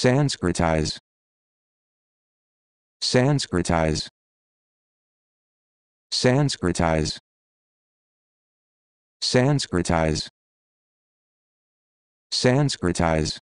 Sanskritize. Sanskritize. Sanskritize. Sanskritize. Sanskritize.